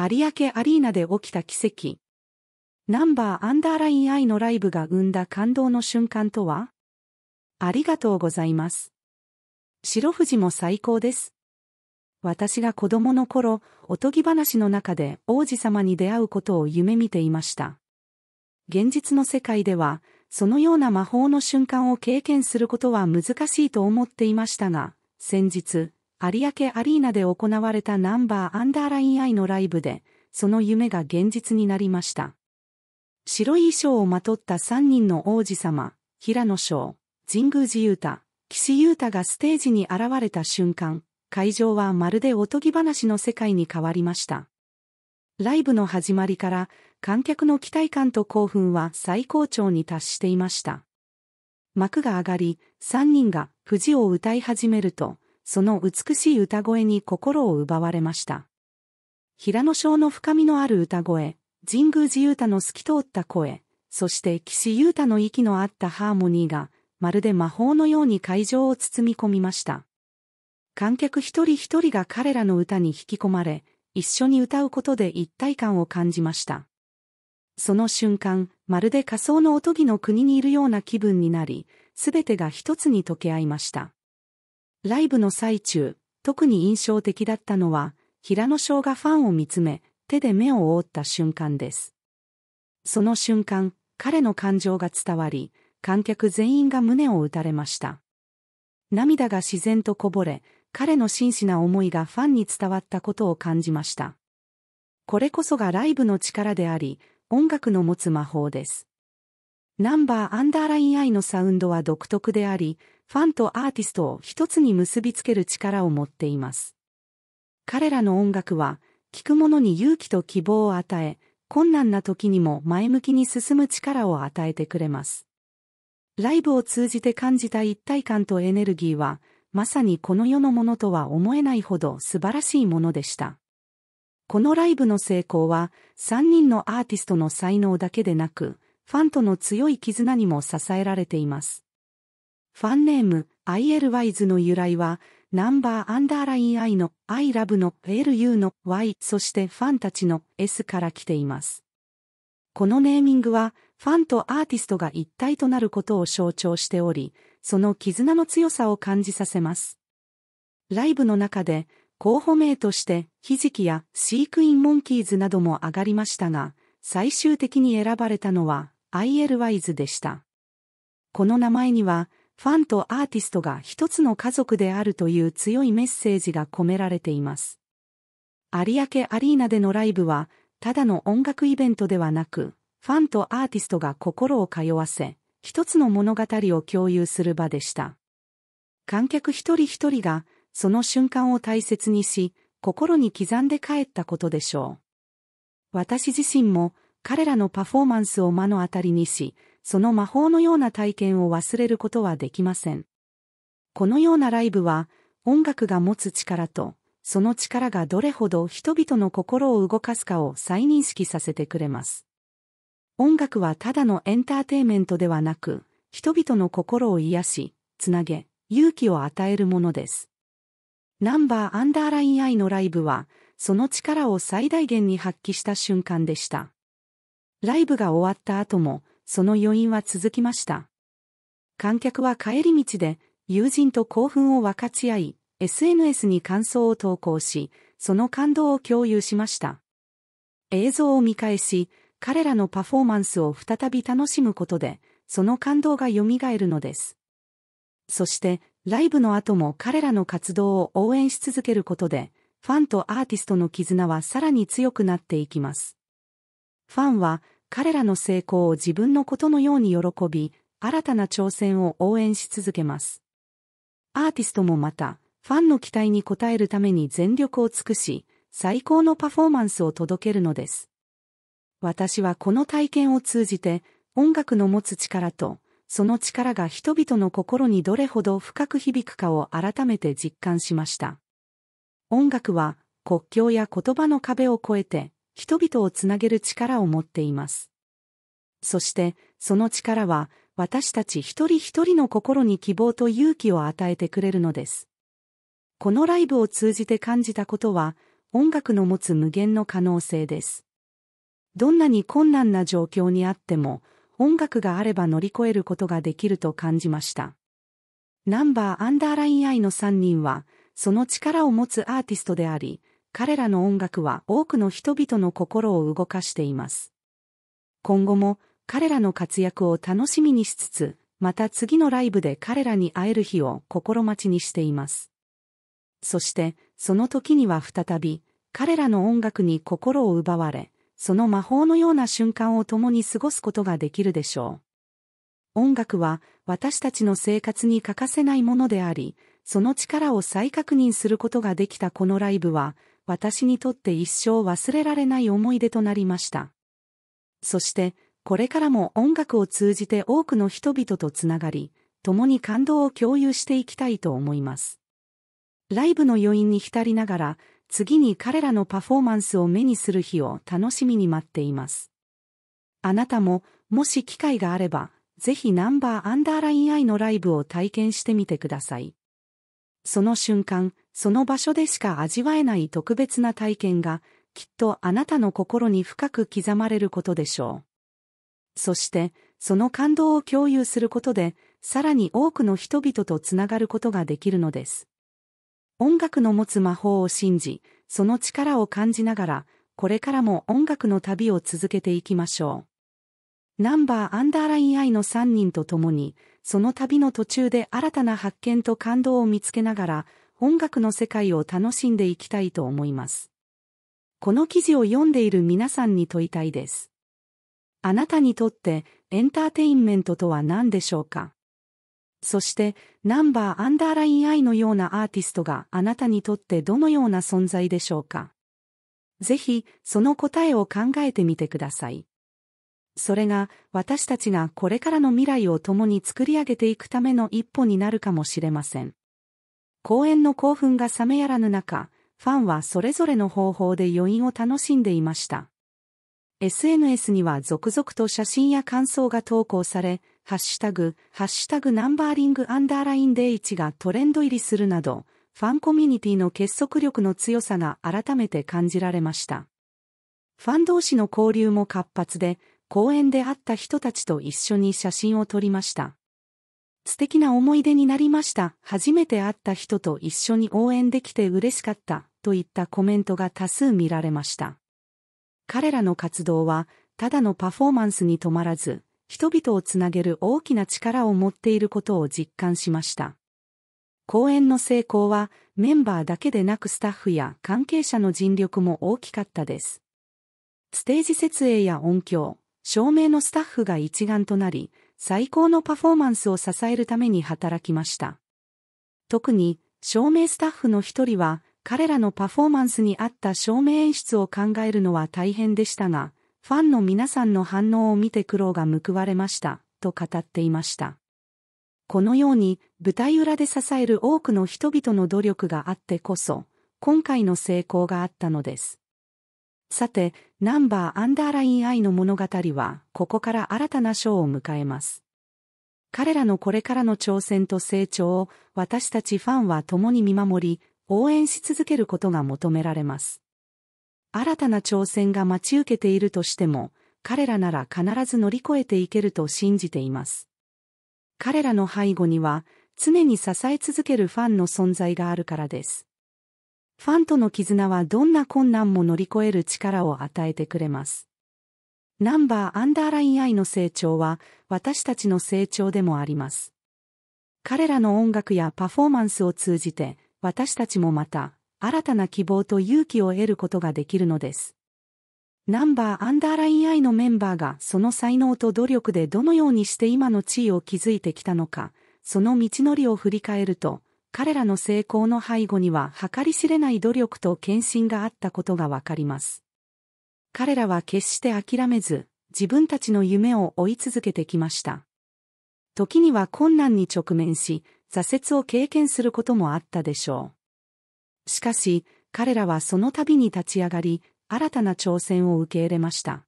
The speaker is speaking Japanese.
有明アリーナで起きた奇跡。ナンバーアンダーライン I のライブが生んだ感動の瞬間とはありがとうございます。白富士も最高です。私が子供の頃、おとぎ話の中で王子様に出会うことを夢見ていました。現実の世界では、そのような魔法の瞬間を経験することは難しいと思っていましたが、先日、有明アリーナで行われたナンバーアンダーラインアイのライブで、その夢が現実になりました。白い衣装をまとった3人の王子様、平野翔、神宮寺雄太、岸優太がステージに現れた瞬間、会場はまるでおとぎ話の世界に変わりました。ライブの始まりから観客の期待感と興奮は最高潮に達していました。幕が上がり、3人が藤を歌い始めると、その美しい歌声に心を奪われました。平野翔の深みのある歌声、神宮寺勇太の透き通った声、そして岸優太の息のあったハーモニーが、まるで魔法のように会場を包み込みました。観客一人一人が彼らの歌に引き込まれ、一緒に歌うことで一体感を感じました。その瞬間、まるで仮想のおとぎの国にいるような気分になり、すべてが一つに溶け合いました。ライブの最中、特に印象的だったのは、平野翔がファンを見つめ、手で目を覆った瞬間です。その瞬間、彼の感情が伝わり、観客全員が胸を打たれました。涙が自然とこぼれ、彼の真摯な思いがファンに伝わったことを感じました。これこそがライブの力であり、音楽の持つ魔法です。ナンバーアンダーラインアイのサウンドは独特であり、ファンとアーティストを一つに結びつける力を持っています。彼らの音楽は、聴く者に勇気と希望を与え、困難な時にも前向きに進む力を与えてくれます。ライブを通じて感じた一体感とエネルギーは、まさにこの世のものとは思えないほど素晴らしいものでした。このライブの成功は、3人のアーティストの才能だけでなく、ファンとの強い絆にも支えられています。ファンネーム、i l y s の由来は、ナンバーアンダーライン I の I love の LU の Y そしてファンたちの S から来ています。このネーミングは、ファンとアーティストが一体となることを象徴しており、その絆の強さを感じさせます。ライブの中で、候補名として、ひじきや飼育員モンキーズなども上がりましたが、最終的に選ばれたのは、ILWISE でした。この名前には、ファンとアーティストが一つの家族であるという強いメッセージが込められています。有明アリーナでのライブは、ただの音楽イベントではなく、ファンとアーティストが心を通わせ、一つの物語を共有する場でした。観客一人一人が、その瞬間を大切にし、心に刻んで帰ったことでしょう。私自身も、彼らのパフォーマンスを目の当たりにし、その魔法のような体験を忘れることはできません。このようなライブは、音楽が持つ力と、その力がどれほど人々の心を動かすかを再認識させてくれます。音楽はただのエンターテイメントではなく、人々の心を癒し、つなげ、勇気を与えるものです。ナンバーアンダーラインアイのライブは、その力を最大限に発揮した瞬間でした。ライブが終わった後も、その余韻は続きました。観客は帰り道で、友人と興奮を分かち合い、SNS に感想を投稿し、その感動を共有しました。映像を見返し、彼らのパフォーマンスを再び楽しむことで、その感動がよみがえるのです。そして、ライブの後も彼らの活動を応援し続けることで、ファンとアーティストの絆はさらに強くなっていきます。ファンは彼らの成功を自分のことのように喜び、新たな挑戦を応援し続けます。アーティストもまた、ファンの期待に応えるために全力を尽くし、最高のパフォーマンスを届けるのです。私はこの体験を通じて、音楽の持つ力と、その力が人々の心にどれほど深く響くかを改めて実感しました。音楽は国境や言葉の壁を越えて人々をつなげる力を持っています。そして、その力は、私たち一人一人の心に希望と勇気を与えてくれるのです。このライブを通じて感じたことは、音楽の持つ無限の可能性です。どんなに困難な状況にあっても、音楽があれば乗り越えることができると感じました。ナンバーアンダーライン I の3人は、その力を持つアーティストであり、彼らの音楽は多くの人々の心を動かしています。今後も彼らの活躍を楽しみにしつつ、また次のライブで彼らに会える日を心待ちにしています。そして、その時には再び、彼らの音楽に心を奪われ、その魔法のような瞬間を共に過ごすことができるでしょう。音楽は私たちの生活に欠かせないものであり、その力を再確認することができたこのライブは、私にとって一生忘れられない思い出となりました。そして、これからも音楽を通じて多くの人々とつながり、共に感動を共有していきたいと思います。ライブの余韻に浸りながら、次に彼らのパフォーマンスを目にする日を楽しみに待っています。あなたも、もし機会があれば、ぜひナンバーアンダーライン I のライブを体験してみてください。その瞬間、その場所でしか味わえない特別な体験が、きっとあなたの心に深く刻まれることでしょう。そして、その感動を共有することで、さらに多くの人々とつながることができるのです。音楽の持つ魔法を信じ、その力を感じながら、これからも音楽の旅を続けていきましょう。ナンバーアンダーライン I の3人と共に、その旅の途中で新たな発見と感動を見つけながら、音楽の世界を楽しんでいきたいと思います。この記事を読んでいる皆さんに問いたいです。あなたにとってエンターテインメントとは何でしょうかそして、ナンバーアンダーラインアイのようなアーティストがあなたにとってどのような存在でしょうかぜひ、その答えを考えてみてください。それが私たちがこれからの未来を共に作り上げていくための一歩になるかもしれません。公演の興奮が冷めやらぬ中、ファンはそれぞれの方法で余韻を楽しんでいました。SNS には続々と写真や感想が投稿され、ハッシュタグ、ハッシュタグナンバーリングアンダーラインデイチがトレンド入りするなど、ファンコミュニティの結束力の強さが改めて感じられました。ファン同士の交流も活発で、公園で会った人たちと一緒に写真を撮りました。素敵な思い出になりました。初めて会った人と一緒に応援できて嬉しかった。といったコメントが多数見られました。彼らの活動は、ただのパフォーマンスに止まらず、人々をつなげる大きな力を持っていることを実感しました。公演の成功は、メンバーだけでなくスタッフや関係者の尽力も大きかったです。ステージ設営や音響、照明のスタッフが一丸となり、最高のパフォーマンスを支えるために働きました。特に、照明スタッフの一人は、彼らのパフォーマンスに合った照明演出を考えるのは大変でしたが、ファンの皆さんの反応を見て苦労が報われました、と語っていました。このように、舞台裏で支える多くの人々の努力があってこそ、今回の成功があったのです。さて、ナンバーアンダーライン愛の物語は、ここから新たな章を迎えます。彼らのこれからの挑戦と成長を、私たちファンは共に見守り、応援し続けることが求められます。新たな挑戦が待ち受けているとしても、彼らなら必ず乗り越えていけると信じています。彼らの背後には、常に支え続けるファンの存在があるからです。ファンとの絆はどんな困難も乗り越える力を与えてくれます。ナンバーアンダーラインアイの成長は私たちの成長でもあります。彼らの音楽やパフォーマンスを通じて私たちもまた新たな希望と勇気を得ることができるのです。ナンバーアンダーラインアイのメンバーがその才能と努力でどのようにして今の地位を築いてきたのか、その道のりを振り返ると、彼らの成功の背後には計り知れない努力と献身があったことがわかります。彼らは決して諦めず、自分たちの夢を追い続けてきました。時には困難に直面し、挫折を経験することもあったでしょう。しかし、彼らはその度に立ち上がり、新たな挑戦を受け入れました。